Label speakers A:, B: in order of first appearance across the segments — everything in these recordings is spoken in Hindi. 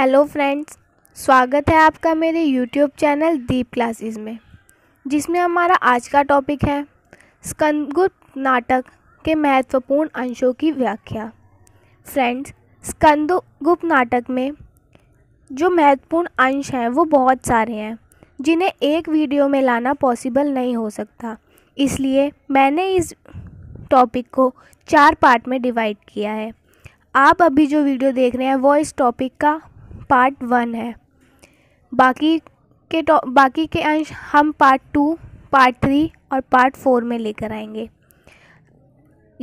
A: हेलो फ्रेंड्स स्वागत है आपका मेरे यूट्यूब चैनल दीप क्लासेस में जिसमें हमारा आज का टॉपिक है स्कंदगुप्त नाटक के महत्वपूर्ण अंशों की व्याख्या फ्रेंड्स स्कंदगुप्त नाटक में जो महत्वपूर्ण अंश हैं वो बहुत सारे हैं जिन्हें एक वीडियो में लाना पॉसिबल नहीं हो सकता इसलिए मैंने इस टॉपिक को चार पार्ट में डिवाइड किया है आप अभी जो वीडियो देख रहे हैं वो इस टॉपिक का पार्ट वन है बाकी के बाकी के अंश हम पार्ट टू पार्ट थ्री और पार्ट फोर में लेकर आएंगे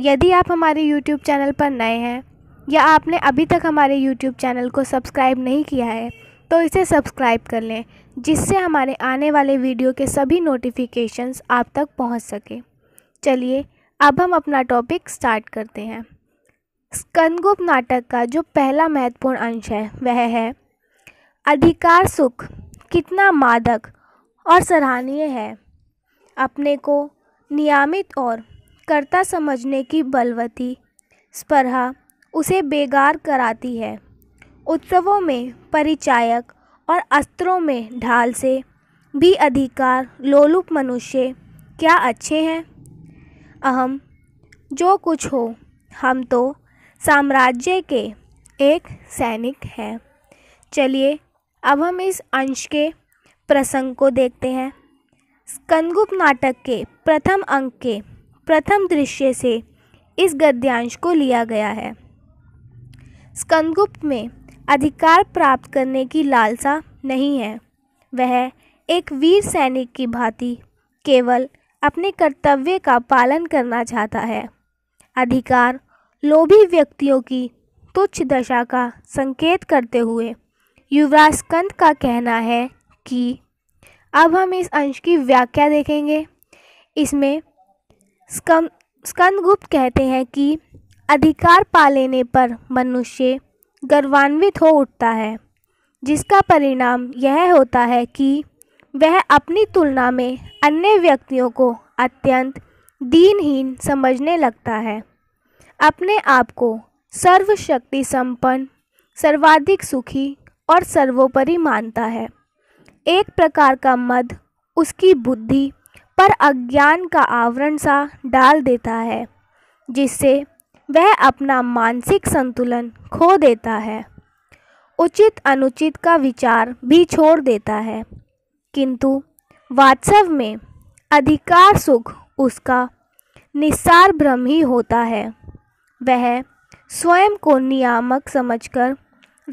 A: यदि आप हमारे यूट्यूब चैनल पर नए हैं या आपने अभी तक हमारे यूट्यूब चैनल को सब्सक्राइब नहीं किया है तो इसे सब्सक्राइब कर लें जिससे हमारे आने वाले वीडियो के सभी नोटिफिकेशंस आप तक पहुंच सके चलिए अब हम अपना टॉपिक स्टार्ट करते हैं स्कंदगुप्त नाटक का जो पहला महत्वपूर्ण अंश है वह है अधिकार सुख कितना मादक और सराहनीय है अपने को नियमित और कर्ता समझने की बलवती स्पर्हा उसे बेगार कराती है उत्सवों में परिचायक और अस्त्रों में ढाल से भी अधिकार लोलुप मनुष्य क्या अच्छे हैं अहम जो कुछ हो हम तो साम्राज्य के एक सैनिक हैं चलिए अब हम इस अंश के प्रसंग को देखते हैं स्कंदगुप्त नाटक के प्रथम अंक के प्रथम दृश्य से इस गद्यांश को लिया गया है स्कंदगुप्त में अधिकार प्राप्त करने की लालसा नहीं है वह एक वीर सैनिक की भांति केवल अपने कर्तव्य का पालन करना चाहता है अधिकार लोभी व्यक्तियों की तुच्छ दशा का संकेत करते हुए युवराज कंद का कहना है कि अब हम इस अंश की व्याख्या देखेंगे इसमें स्कम स्कंदगुप्त कहते हैं कि अधिकार पा लेने पर मनुष्य गर्वान्वित हो उठता है जिसका परिणाम यह होता है कि वह अपनी तुलना में अन्य व्यक्तियों को अत्यंत दीनहीन समझने लगता है अपने आप को सर्वशक्ति संपन्न सर्वाधिक सुखी और सर्वोपरि मानता है एक प्रकार का मद उसकी बुद्धि पर अज्ञान का आवरण सा डाल देता है जिससे वह अपना मानसिक संतुलन खो देता है उचित अनुचित का विचार भी छोड़ देता है किंतु वास्तव में अधिकार सुख उसका निस्सार भ्रम ही होता है वह स्वयं को नियामक समझकर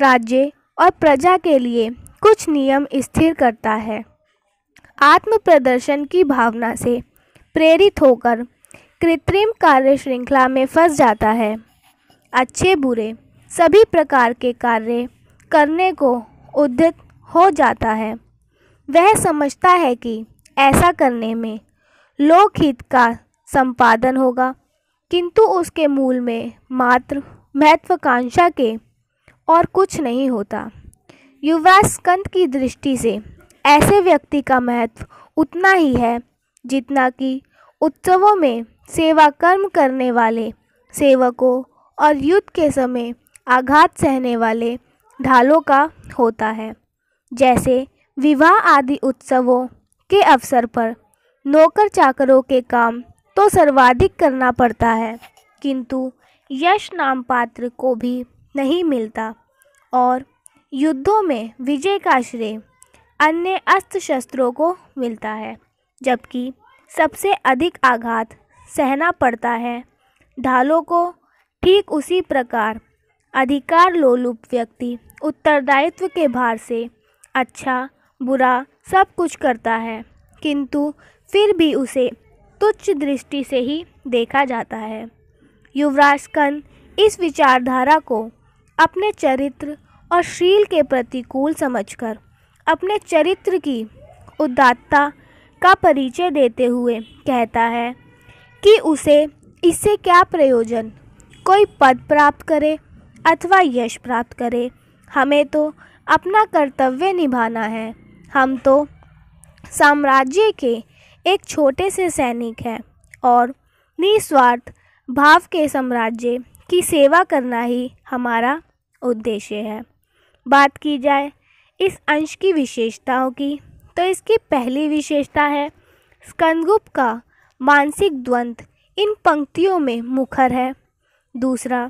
A: राज्य और प्रजा के लिए कुछ नियम स्थिर करता है आत्म प्रदर्शन की भावना से प्रेरित होकर कृत्रिम कार्य श्रृंखला में फंस जाता है अच्छे बुरे सभी प्रकार के कार्य करने को उद्यत हो जाता है वह समझता है कि ऐसा करने में लोकहित का संपादन होगा किंतु उसके मूल में मात्र महत्वाकांक्षा के और कुछ नहीं होता युवराज स्कंद की दृष्टि से ऐसे व्यक्ति का महत्व उतना ही है जितना कि उत्सवों में सेवा कर्म करने वाले सेवकों और युद्ध के समय आघात सहने वाले ढालों का होता है जैसे विवाह आदि उत्सवों के अवसर पर नौकर चाकरों के काम तो सर्वाधिक करना पड़ता है किंतु यश नाम पात्र को भी नहीं मिलता और युद्धों में विजय का श्रेय अन्य अस्त्र शस्त्रों को मिलता है जबकि सबसे अधिक आघात सहना पड़ता है ढालों को ठीक उसी प्रकार अधिकार लोलुप व्यक्ति उत्तरदायित्व के भार से अच्छा बुरा सब कुछ करता है किंतु फिर भी उसे तुच्छ दृष्टि से ही देखा जाता है युवराज स्कंद इस विचारधारा को अपने चरित्र और शील के प्रतिकूल समझकर अपने चरित्र की उदात्ता का परिचय देते हुए कहता है कि उसे इससे क्या प्रयोजन कोई पद प्राप्त करे अथवा यश प्राप्त करे हमें तो अपना कर्तव्य निभाना है हम तो साम्राज्य के एक छोटे से सैनिक है और निस्वार्थ भाव के साम्राज्य की सेवा करना ही हमारा उद्देश्य है बात की जाए इस अंश की विशेषताओं की तो इसकी पहली विशेषता है स्कंदगुप्त का मानसिक द्वंद्व इन पंक्तियों में मुखर है दूसरा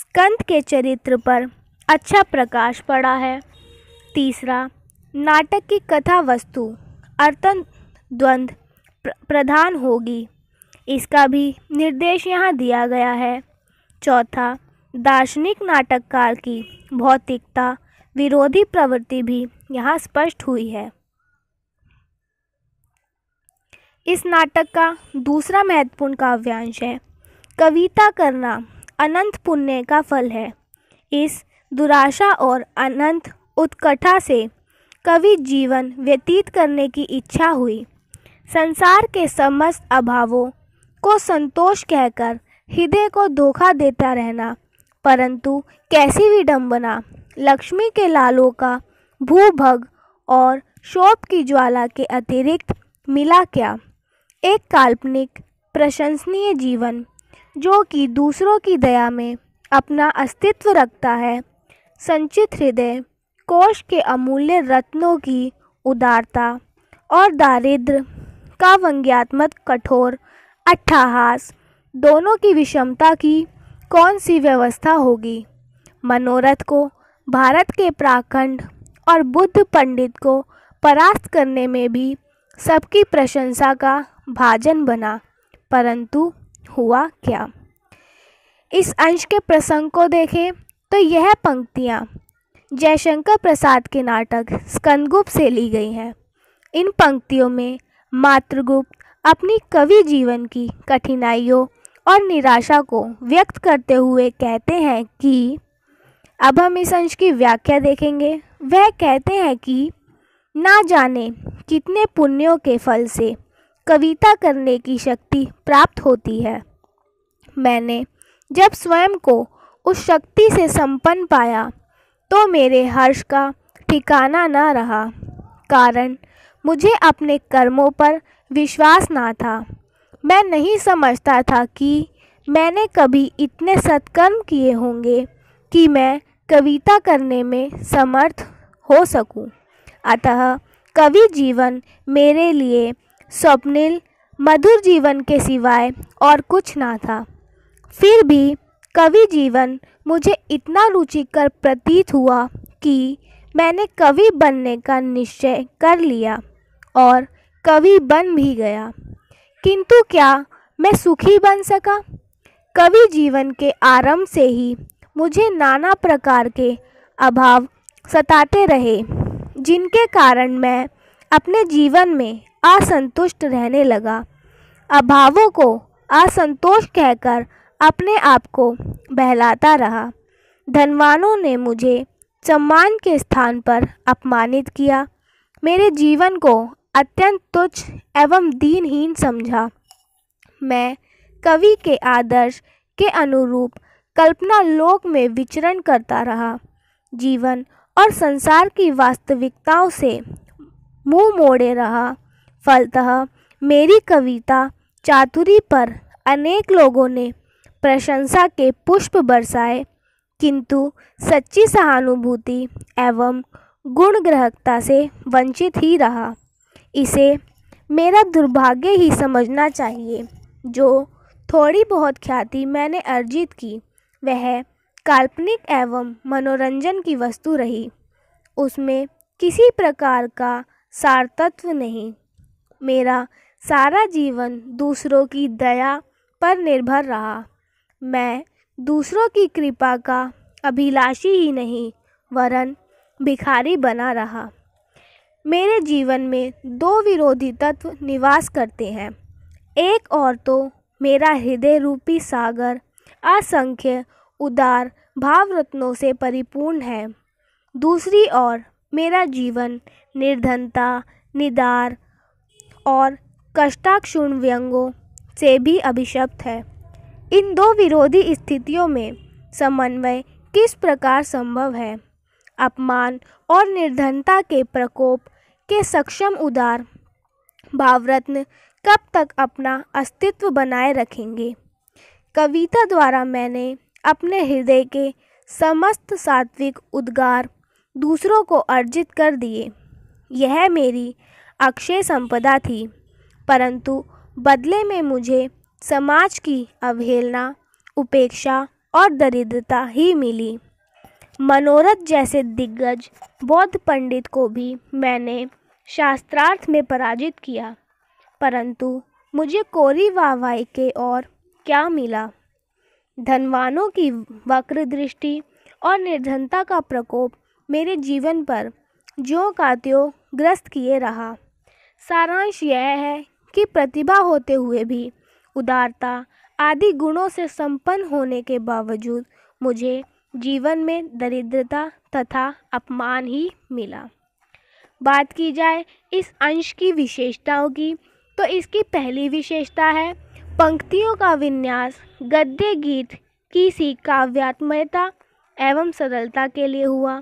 A: स्कंद के चरित्र पर अच्छा प्रकाश पड़ा है तीसरा नाटक की कथा वस्तु अर्तन द्वंद्व प्रधान होगी इसका भी निर्देश यहाँ दिया गया है चौथा दार्शनिक नाटककार की भौतिकता विरोधी प्रवृत्ति भी यहाँ स्पष्ट हुई है इस नाटक का दूसरा महत्वपूर्ण काव्यांश है कविता करना अनंत पुण्य का फल है इस दुराशा और अनंत उत्कटा से कवि जीवन व्यतीत करने की इच्छा हुई संसार के समस्त अभावों को संतोष कहकर हृदय को धोखा देता रहना परंतु कैसी विडंबना लक्ष्मी के लालों का भूभग और शोभ की ज्वाला के अतिरिक्त मिला क्या एक काल्पनिक प्रशंसनीय जीवन जो कि दूसरों की दया में अपना अस्तित्व रखता है संचित हृदय कोश के अमूल्य रत्नों की उदारता और दारिद्र का व्यंग्यात्मक कठोर अट्ठाहास दोनों की विषमता की कौन सी व्यवस्था होगी मनोरथ को भारत के प्राखंड और बुद्ध पंडित को परास्त करने में भी सबकी प्रशंसा का भाजन बना परंतु हुआ क्या इस अंश के प्रसंग को देखें तो यह पंक्तियाँ जयशंकर प्रसाद के नाटक स्कंदगुप्त से ली गई हैं इन पंक्तियों में मातृगुप्त अपनी कवि जीवन की कठिनाइयों और निराशा को व्यक्त करते हुए कहते हैं कि अब हम इस अंश की व्याख्या देखेंगे वह कहते हैं कि ना जाने कितने पुण्यों के फल से कविता करने की शक्ति प्राप्त होती है मैंने जब स्वयं को उस शक्ति से संपन्न पाया तो मेरे हर्ष का ठिकाना ना रहा कारण मुझे अपने कर्मों पर विश्वास ना था मैं नहीं समझता था कि मैंने कभी इतने सत्कर्म किए होंगे कि मैं कविता करने में समर्थ हो सकूं। अतः कवि जीवन मेरे लिए स्वप्निल मधुर जीवन के सिवाय और कुछ ना था फिर भी कवि जीवन मुझे इतना रुचिकर प्रतीत हुआ कि मैंने कवि बनने का निश्चय कर लिया और कवि बन भी गया किंतु क्या मैं सुखी बन सका कवि जीवन के आरंभ से ही मुझे नाना प्रकार के अभाव सताते रहे जिनके कारण मैं अपने जीवन में असंतुष्ट रहने लगा अभावों को असंतोष कहकर अपने आप को बहलाता रहा धनवानों ने मुझे सम्मान के स्थान पर अपमानित किया मेरे जीवन को अत्यंत तुच्छ एवं दीनहीन समझा मैं कवि के आदर्श के अनुरूप कल्पना लोक में विचरण करता रहा जीवन और संसार की वास्तविकताओं से मुंह मोड़े रहा फलतः मेरी कविता चातुरी पर अनेक लोगों ने प्रशंसा के पुष्प बरसाए किंतु सच्ची सहानुभूति एवं गुणग्रहकता से वंचित ही रहा इसे मेरा दुर्भाग्य ही समझना चाहिए जो थोड़ी बहुत ख्याति मैंने अर्जित की वह काल्पनिक एवं मनोरंजन की वस्तु रही उसमें किसी प्रकार का सारतत्व नहीं मेरा सारा जीवन दूसरों की दया पर निर्भर रहा मैं दूसरों की कृपा का अभिलाषी ही नहीं वरन भिखारी बना रहा मेरे जीवन में दो विरोधी तत्व निवास करते हैं एक और तो मेरा हृदय रूपी सागर असंख्य उदार भाव रत्नों से परिपूर्ण है दूसरी ओर मेरा जीवन निर्धनता निदार और कष्टाक्षुण व्यंगों से भी अभिशप्त है इन दो विरोधी स्थितियों में समन्वय किस प्रकार संभव है अपमान और निर्धनता के प्रकोप के सक्षम उदार भावरत्न कब तक अपना अस्तित्व बनाए रखेंगे कविता द्वारा मैंने अपने हृदय के समस्त सात्विक उद्गार दूसरों को अर्जित कर दिए यह मेरी अक्षय संपदा थी परंतु बदले में मुझे समाज की अवहेलना उपेक्षा और दरिद्रता ही मिली मनोरथ जैसे दिग्गज बौद्ध पंडित को भी मैंने शास्त्रार्थ में पराजित किया परंतु मुझे कोरी वावाई के और क्या मिला धनवानों की वक्र दृष्टि और निर्धनता का प्रकोप मेरे जीवन पर जो का ग्रस्त किए रहा सारांश यह है कि प्रतिभा होते हुए भी उदारता आदि गुणों से संपन्न होने के बावजूद मुझे जीवन में दरिद्रता तथा अपमान ही मिला बात की जाए इस अंश की विशेषताओं की तो इसकी पहली विशेषता है पंक्तियों का विन्यास गद्य गीत की सी काव्यात्मयता एवं सरलता के लिए हुआ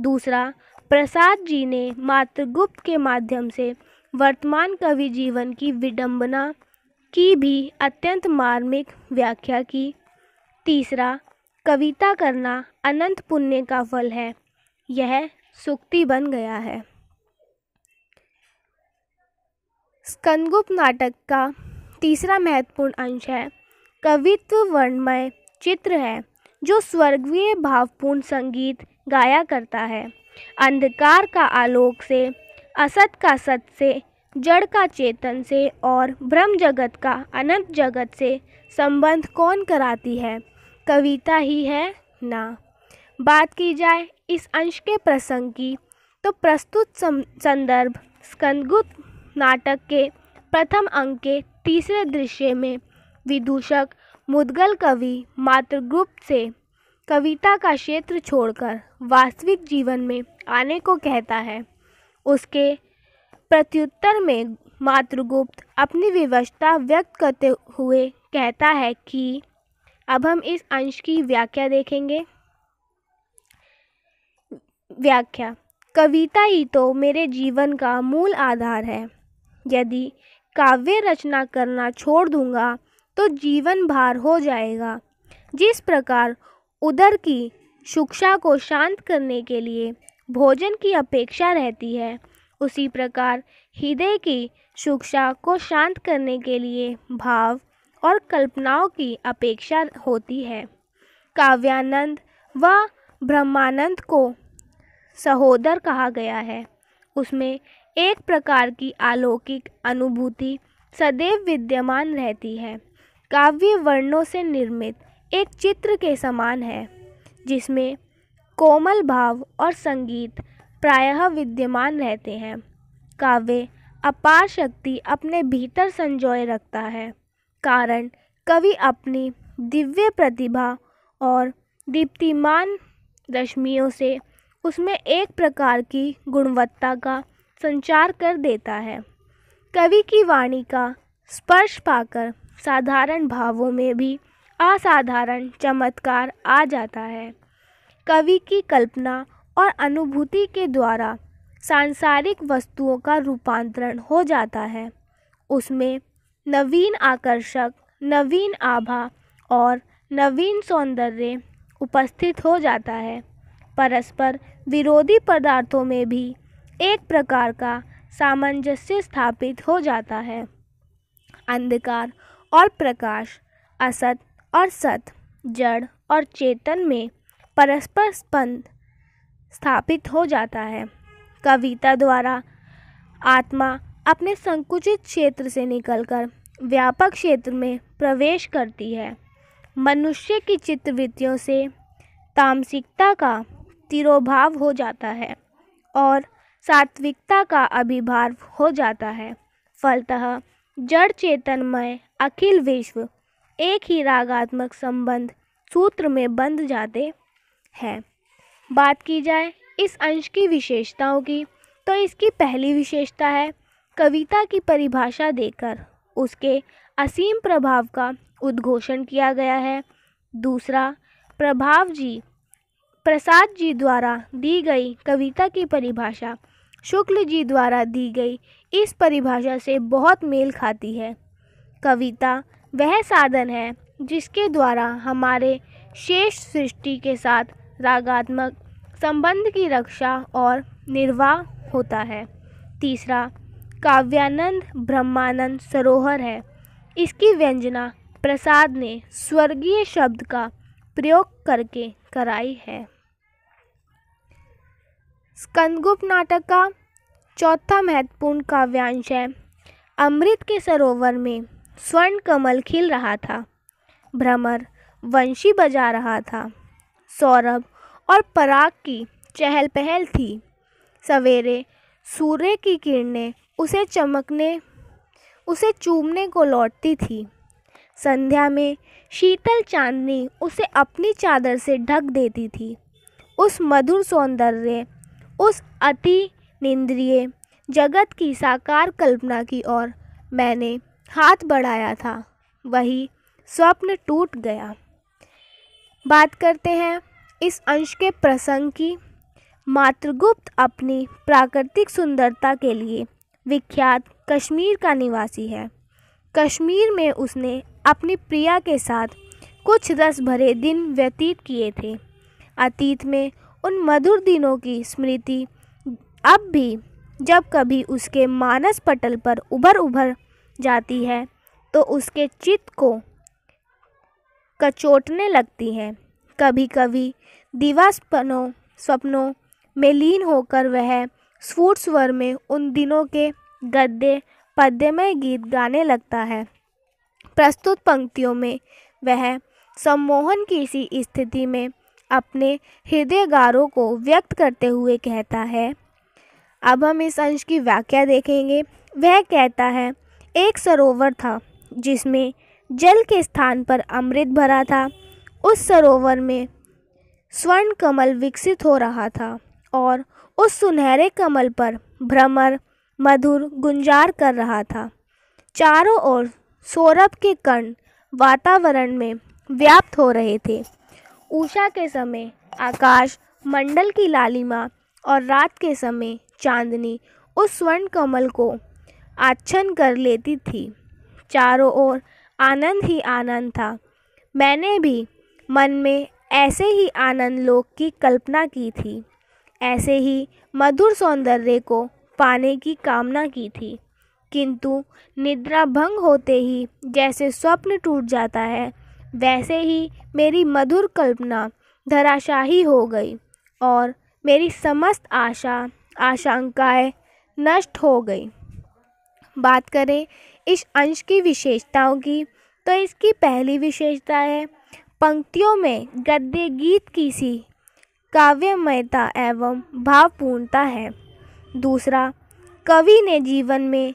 A: दूसरा प्रसाद जी ने मातृगुप्त के माध्यम से वर्तमान कवि जीवन की विडंबना की भी अत्यंत मार्मिक व्याख्या की तीसरा कविता करना अनंत पुण्य का फल है यह सुक्ति बन गया है स्कंदगुप्त नाटक का तीसरा महत्वपूर्ण अंश है कवित्व वर्णमय चित्र है जो स्वर्गीय भावपूर्ण संगीत गाया करता है अंधकार का आलोक से असत का सत से जड़ का चेतन से और ब्रह्म जगत का अनंत जगत से संबंध कौन कराती है कविता ही है ना बात की जाए इस अंश के प्रसंग की तो प्रस्तुत संदर्भ स्कंदगुप्त नाटक के प्रथम अंक के तीसरे दृश्य में विदूषक मुदगल कवि मातृगुप्त से कविता का क्षेत्र छोड़कर वास्तविक जीवन में आने को कहता है उसके प्रत्युत्तर में मातृगुप्त अपनी विवशता व्यक्त करते हुए कहता है कि अब हम इस अंश की व्याख्या देखेंगे व्याख्या कविता ही तो मेरे जीवन का मूल आधार है यदि काव्य रचना करना छोड़ दूंगा तो जीवन भार हो जाएगा जिस प्रकार उदर की शिक्षा को शांत करने के लिए भोजन की अपेक्षा रहती है उसी प्रकार हृदय की शिक्षा को शांत करने के लिए भाव और कल्पनाओं की अपेक्षा होती है काव्यानंद व ब्रह्मानंद को सहोदर कहा गया है उसमें एक प्रकार की अलौकिक अनुभूति सदैव विद्यमान रहती है काव्य वर्णों से निर्मित एक चित्र के समान है जिसमें कोमल भाव और संगीत प्रायः विद्यमान रहते हैं काव्य अपार शक्ति अपने भीतर संजोए रखता है कारण कवि अपनी दिव्य प्रतिभा और दीप्तिमान रश्मियों से उसमें एक प्रकार की गुणवत्ता का संचार कर देता है कवि की वाणी का स्पर्श पाकर साधारण भावों में भी असाधारण चमत्कार आ जाता है कवि की कल्पना और अनुभूति के द्वारा सांसारिक वस्तुओं का रूपांतरण हो जाता है उसमें नवीन आकर्षक नवीन आभा और नवीन सौंदर्य उपस्थित हो जाता है परस्पर विरोधी पदार्थों में भी एक प्रकार का सामंजस्य स्थापित हो जाता है अंधकार और प्रकाश असत और सत जड़ और चेतन में परस्पर स्पंद स्थापित हो जाता है कविता द्वारा आत्मा अपने संकुचित क्षेत्र से निकलकर व्यापक क्षेत्र में प्रवेश करती है मनुष्य की चित्तवृत्तियों से तामसिकता का तिरोभाव हो जाता है और सात्विकता का अभिभाव हो जाता है फलतः जड़ चेतनमय अखिल विश्व एक ही रागात्मक संबंध सूत्र में बंध जाते हैं बात की जाए इस अंश की विशेषताओं की तो इसकी पहली विशेषता है कविता की परिभाषा देकर उसके असीम प्रभाव का उद्घोषण किया गया है दूसरा प्रभाव जी प्रसाद जी द्वारा दी गई कविता की परिभाषा शुक्ल जी द्वारा दी गई इस परिभाषा से बहुत मेल खाती है कविता वह साधन है जिसके द्वारा हमारे शेष सृष्टि के साथ रागात्मक संबंध की रक्षा और निर्वाह होता है तीसरा काव्यानंद ब्रह्मानंद सरोवर है इसकी व्यंजना प्रसाद ने स्वर्गीय शब्द का प्रयोग करके कराई है स्कंदगुप्त नाटक का चौथा महत्वपूर्ण काव्यांश है अमृत के सरोवर में स्वर्ण कमल खिल रहा था भ्रमर वंशी बजा रहा था सौरभ और पराग की चहल पहल थी सवेरे सूर्य की किरणें उसे चमकने उसे चूमने को लौटती थी संध्या में शीतल चांदनी उसे अपनी चादर से ढक देती थी उस मधुर सौंदर्य उस अति निंद्रिय जगत की साकार कल्पना की ओर मैंने हाथ बढ़ाया था वही स्वप्न टूट गया बात करते हैं इस अंश के प्रसंग की मातृगुप्त अपनी प्राकृतिक सुंदरता के लिए विख्यात कश्मीर का निवासी है कश्मीर में उसने अपनी प्रिया के साथ कुछ रस भरे दिन व्यतीत किए थे अतीत में उन मधुर दिनों की स्मृति अब भी जब कभी उसके मानस पटल पर उभर उभर जाती है तो उसके चित्त को कचोटने लगती है कभी कभी दिवा स्वप्नों में लीन होकर वह स्वर में उन दिनों के गद्दे पद्यमय गीत गाने लगता है प्रस्तुत पंक्तियों में वह सम्मोहन की इसी स्थिति में अपने हृदयगारों को व्यक्त करते हुए कहता है अब हम इस अंश की व्याख्या देखेंगे वह कहता है एक सरोवर था जिसमें जल के स्थान पर अमृत भरा था उस सरोवर में स्वर्ण कमल विकसित हो रहा था और उस सुनहरे कमल पर भ्रमर मधुर गुंजार कर रहा था चारों ओर सौरभ के कण वातावरण में व्याप्त हो रहे थे उषा के समय आकाश मंडल की लालिमा और रात के समय चांदनी उस स्वर्ण कमल को आच्छन कर लेती थी चारों ओर आनंद ही आनंद था मैंने भी मन में ऐसे ही आनंद लोक की कल्पना की थी ऐसे ही मधुर सौंदर्य को पाने की कामना की थी किंतु निद्रा भंग होते ही जैसे स्वप्न टूट जाता है वैसे ही मेरी मधुर कल्पना धराशाही हो गई और मेरी समस्त आशा आशंकाएं नष्ट हो गई बात करें इस अंश की विशेषताओं की तो इसकी पहली विशेषता है पंक्तियों में गद्य गीत की सी काव्यमयता एवं भावपूर्णता है दूसरा कवि ने जीवन में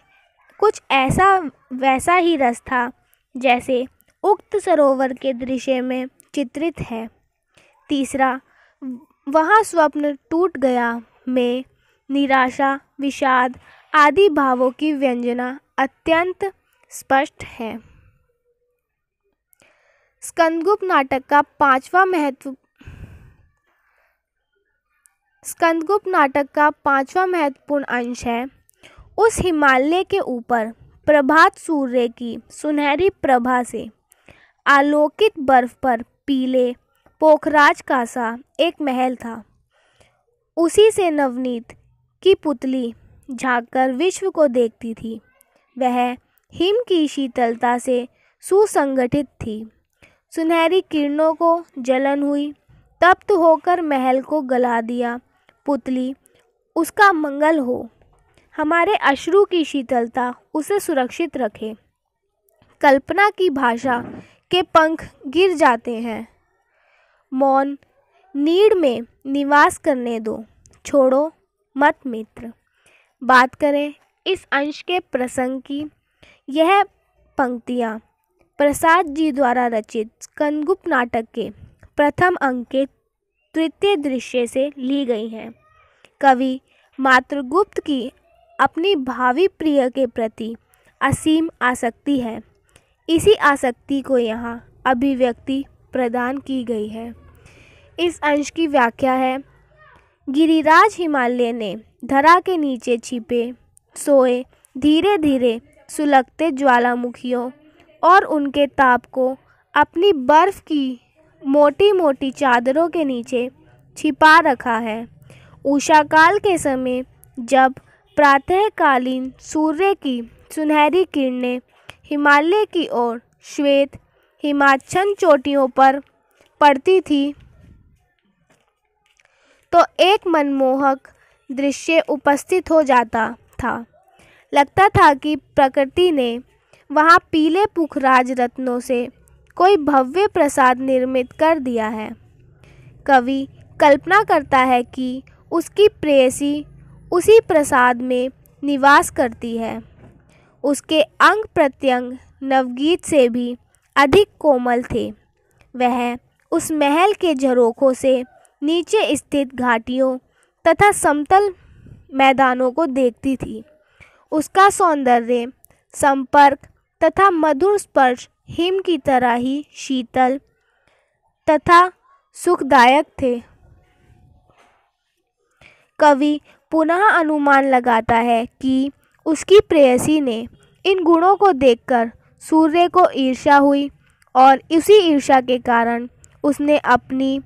A: कुछ ऐसा वैसा ही रस था जैसे उक्त सरोवर के दृश्य में चित्रित है तीसरा वहाँ स्वप्न टूट गया में निराशा विषाद आदि भावों की व्यंजना अत्यंत स्पष्ट है स्कंदगुप्त नाटक का पांचवा महत्व स्कंदगुप्त नाटक का पांचवा महत्वपूर्ण अंश है उस हिमालय के ऊपर प्रभात सूर्य की सुनहरी प्रभा से आलोकित बर्फ पर पीले पोखराज का सा एक महल था उसी से नवनीत की पुतली झांककर विश्व को देखती थी वह हिम की शीतलता से सुसंगठित थी सुनहरी किरणों को जलन हुई तप्त होकर महल को गला दिया पुतली उसका मंगल हो हमारे अश्रु की शीतलता उसे सुरक्षित रखे कल्पना की भाषा के पंख गिर जाते हैं मौन नीड में निवास करने दो छोड़ो मत मित्र बात करें इस अंश के प्रसंग की यह पंक्तियाँ प्रसाद जी द्वारा रचित कनगुप्त नाटक के प्रथम अंक के कृत्य दृश्य से ली गई हैं कवि मातृगुप्त की अपनी भावी प्रिय के प्रति असीम आसक्ति है इसी आसक्ति को यहाँ अभिव्यक्ति प्रदान की गई है इस अंश की व्याख्या है गिरिराज हिमालय ने धरा के नीचे छिपे सोए धीरे धीरे सुलगते ज्वालामुखियों और उनके ताप को अपनी बर्फ की मोटी मोटी चादरों के नीचे छिपा रखा है उषाकाल के समय जब प्रातःकालीन सूर्य की सुनहरी किरणें हिमालय की ओर श्वेत हिमाचन चोटियों पर पड़ती थी तो एक मनमोहक दृश्य उपस्थित हो जाता था लगता था कि प्रकृति ने वहाँ पीले पुखराज रत्नों से कोई भव्य प्रसाद निर्मित कर दिया है कवि कल्पना करता है कि उसकी प्रेयसी उसी प्रसाद में निवास करती है उसके अंग प्रत्यंग नवगीत से भी अधिक कोमल थे वह उस महल के झरोखों से नीचे स्थित घाटियों तथा समतल मैदानों को देखती थी उसका सौंदर्य संपर्क तथा मधुर स्पर्श हिम की तरह ही शीतल तथा सुखदायक थे कवि पुनः अनुमान लगाता है कि उसकी प्रेयसी ने इन गुणों को देखकर सूर्य को ईर्षा हुई और इसी ईर्षा के कारण उसने अपनी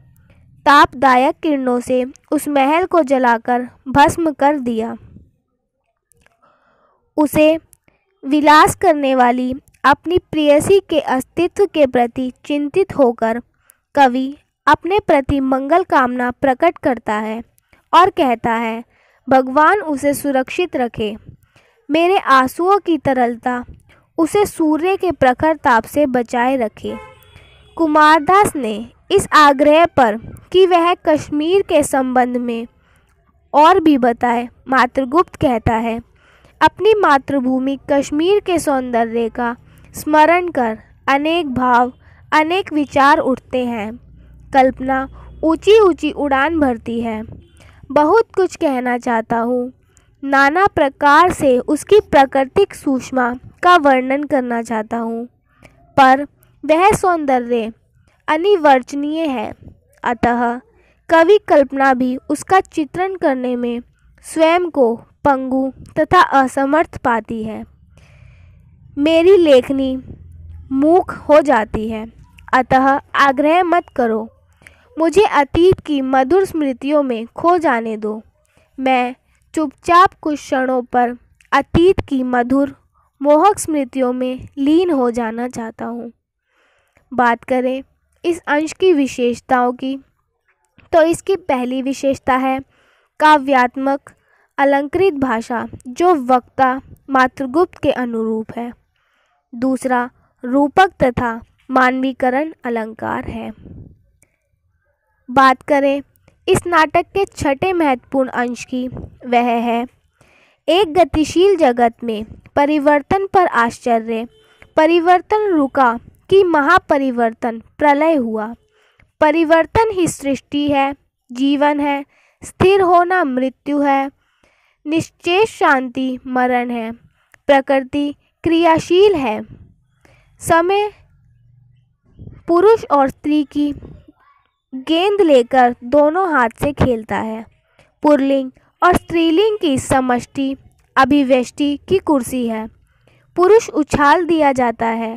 A: तापदायक किरणों से उस महल को जलाकर भस्म कर दिया उसे विलास करने वाली अपनी प्रेयसी के अस्तित्व के प्रति चिंतित होकर कवि अपने प्रति मंगल कामना प्रकट करता है और कहता है भगवान उसे सुरक्षित रखे मेरे आंसुओं की तरलता उसे सूर्य के प्रखर ताप से बचाए रखे कुमारदास ने इस आग्रह पर कि वह कश्मीर के संबंध में और भी बताए मातृगुप्त कहता है अपनी मातृभूमि कश्मीर के सौंदर्य का स्मरण कर अनेक भाव अनेक विचार उठते हैं कल्पना ऊंची ऊंची उड़ान भरती है बहुत कुछ कहना चाहता हूँ नाना प्रकार से उसकी प्राकृतिक सूषमा का वर्णन करना चाहता हूँ पर वह सौंदर्य अनिवर्चनीय है अतः कवि कल्पना भी उसका चित्रण करने में स्वयं को पंगु तथा असमर्थ पाती है मेरी लेखनी मूक हो जाती है अतः आग्रह मत करो मुझे अतीत की मधुर स्मृतियों में खो जाने दो मैं चुपचाप कुछ क्षणों पर अतीत की मधुर मोहक स्मृतियों में लीन हो जाना चाहता हूँ बात करें इस अंश की विशेषताओं की तो इसकी पहली विशेषता है काव्यात्मक अलंकृत भाषा जो वक्ता मातृगुप्त के अनुरूप है दूसरा रूपक तथा मानवीकरण अलंकार है बात करें इस नाटक के छठे महत्वपूर्ण अंश की वह है एक गतिशील जगत में परिवर्तन पर आश्चर्य परिवर्तन रुका कि महापरिवर्तन प्रलय हुआ परिवर्तन ही सृष्टि है जीवन है स्थिर होना मृत्यु है निश्चय शांति मरण है प्रकृति क्रियाशील है समय पुरुष और स्त्री की गेंद लेकर दोनों हाथ से खेलता है पुरलिंग और स्त्रीलिंग की समष्टि अभिव्यष्टि की कुर्सी है पुरुष उछाल दिया जाता है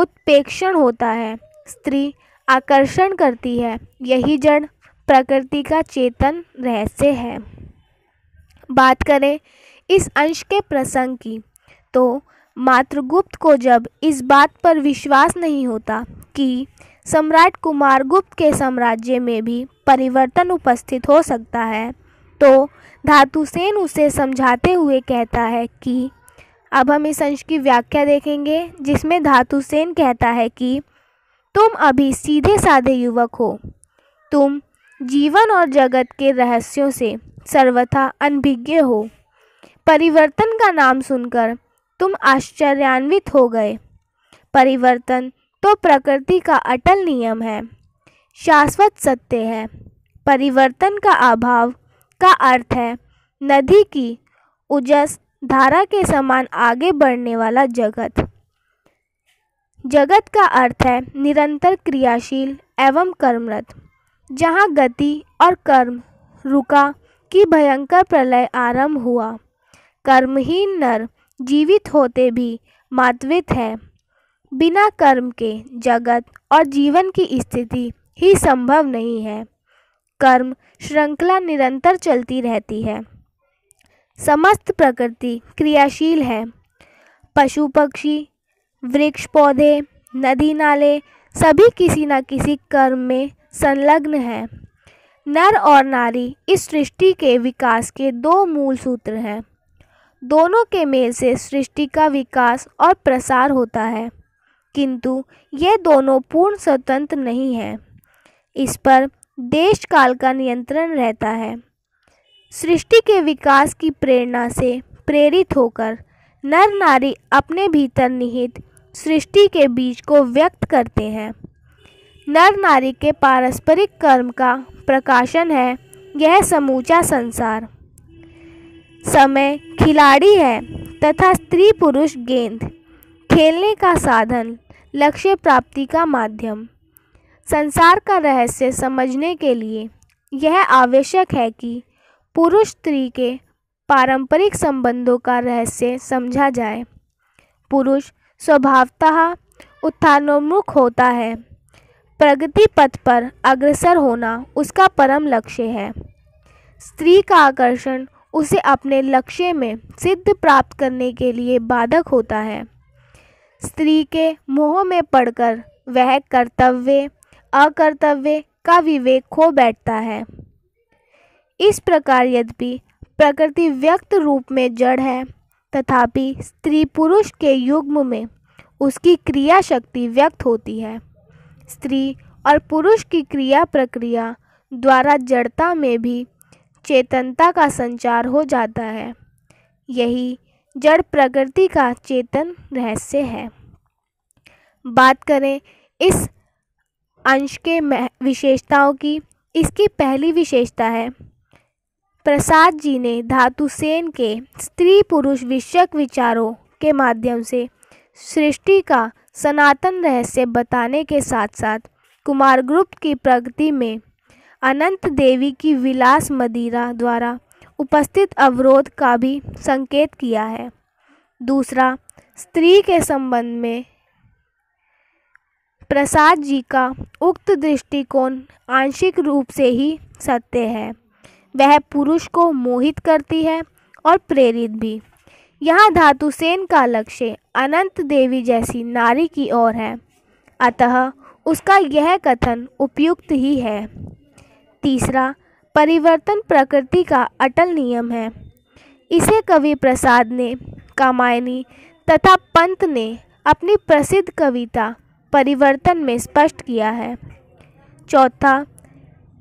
A: उत्पेक्षण होता है स्त्री आकर्षण करती है यही जड़ प्रकृति का चेतन रहस्य है बात करें इस अंश के प्रसंग की तो गुप्त को जब इस बात पर विश्वास नहीं होता कि सम्राट कुमार गुप्त के साम्राज्य में भी परिवर्तन उपस्थित हो सकता है तो धातुसेन उसे समझाते हुए कहता है कि अब हम इस अंश की व्याख्या देखेंगे जिसमें धातुसेन कहता है कि तुम अभी सीधे साधे युवक हो तुम जीवन और जगत के रहस्यों से सर्वथा अनभिज्ञ हो परिवर्तन का नाम सुनकर तुम आश्चर्यान्वित हो गए परिवर्तन तो प्रकृति का अटल नियम है शाश्वत सत्य है परिवर्तन का अभाव का अर्थ है नदी की उजस धारा के समान आगे बढ़ने वाला जगत जगत का अर्थ है निरंतर क्रियाशील एवं कर्मरत जहाँ गति और कर्म रुका कि भयंकर प्रलय आरंभ हुआ कर्महीन नर जीवित होते भी मातवित है बिना कर्म के जगत और जीवन की स्थिति ही संभव नहीं है कर्म श्रृंखला निरंतर चलती रहती है समस्त प्रकृति क्रियाशील है पशु पक्षी वृक्ष पौधे नदी नाले सभी किसी न किसी कर्म में संलग्न हैं नर और नारी इस सृष्टि के विकास के दो मूल सूत्र हैं दोनों के मेल से सृष्टि का विकास और प्रसार होता है किंतु ये दोनों पूर्ण स्वतंत्र नहीं हैं इस पर देश काल का नियंत्रण रहता है सृष्टि के विकास की प्रेरणा से प्रेरित होकर नर नारी अपने भीतर निहित सृष्टि के बीज को व्यक्त करते हैं नर नारी के पारस्परिक कर्म का प्रकाशन है यह समूचा संसार समय खिलाड़ी है तथा स्त्री पुरुष गेंद खेलने का साधन लक्ष्य प्राप्ति का माध्यम संसार का रहस्य समझने के लिए यह आवश्यक है कि पुरुष स्त्री के पारंपरिक संबंधों का रहस्य समझा जाए पुरुष स्वभावतः उत्थानोन्मुख होता है प्रगति पथ पर अग्रसर होना उसका परम लक्ष्य है स्त्री का आकर्षण उसे अपने लक्ष्य में सिद्ध प्राप्त करने के लिए बाधक होता है स्त्री के मोह में पड़कर वह कर्तव्य अकर्तव्य का विवेक खो बैठता है इस प्रकार यद्यपि प्रकृति व्यक्त रूप में जड़ है तथापि स्त्री पुरुष के युग्म में उसकी क्रिया शक्ति व्यक्त होती है स्त्री और पुरुष की क्रिया प्रक्रिया द्वारा जड़ता में भी चेतनता का संचार हो जाता है यही जड़ प्रकृति का चेतन रहस्य है बात करें इस अंश के विशेषताओं की इसकी पहली विशेषता है प्रसाद जी ने धातुसेन के स्त्री पुरुष विषयक विचारों के माध्यम से सृष्टि का सनातन रहस्य बताने के साथ साथ कुमार ग्रुप की प्रगति में अनंत देवी की विलास मदिरा द्वारा उपस्थित अवरोध का भी संकेत किया है दूसरा स्त्री के संबंध में प्रसाद जी का उक्त दृष्टिकोण आंशिक रूप से ही सत्य है वह पुरुष को मोहित करती है और प्रेरित भी यहाँ धातुसेन का लक्ष्य अनंत देवी जैसी नारी की ओर है अतः उसका यह कथन उपयुक्त ही है तीसरा परिवर्तन प्रकृति का अटल नियम है इसे कवि प्रसाद ने कामायनी तथा पंत ने अपनी प्रसिद्ध कविता परिवर्तन में स्पष्ट किया है चौथा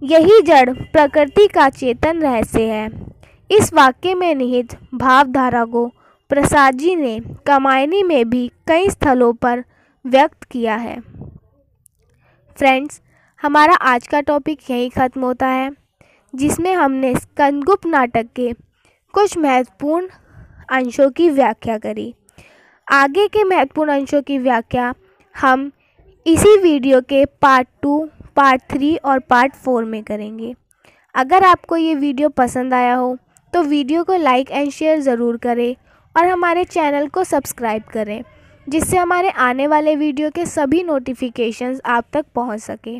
A: यही जड़ प्रकृति का चेतन रहस्य है इस वाक्य में निहित भावधारा को प्रसाद जी ने कमायनी में भी कई स्थलों पर व्यक्त किया है फ्रेंड्स हमारा आज का टॉपिक यहीं ख़त्म होता है जिसमें हमने स्कंदगुप्त नाटक के कुछ महत्वपूर्ण अंशों की व्याख्या करी आगे के महत्वपूर्ण अंशों की व्याख्या हम इसी वीडियो के पार्ट टू पार्ट थ्री और पार्ट फोर में करेंगे अगर आपको ये वीडियो पसंद आया हो तो वीडियो को लाइक एंड शेयर ज़रूर करें और हमारे चैनल को सब्सक्राइब करें जिससे हमारे आने वाले वीडियो के सभी नोटिफिकेशंस आप तक पहुंच सके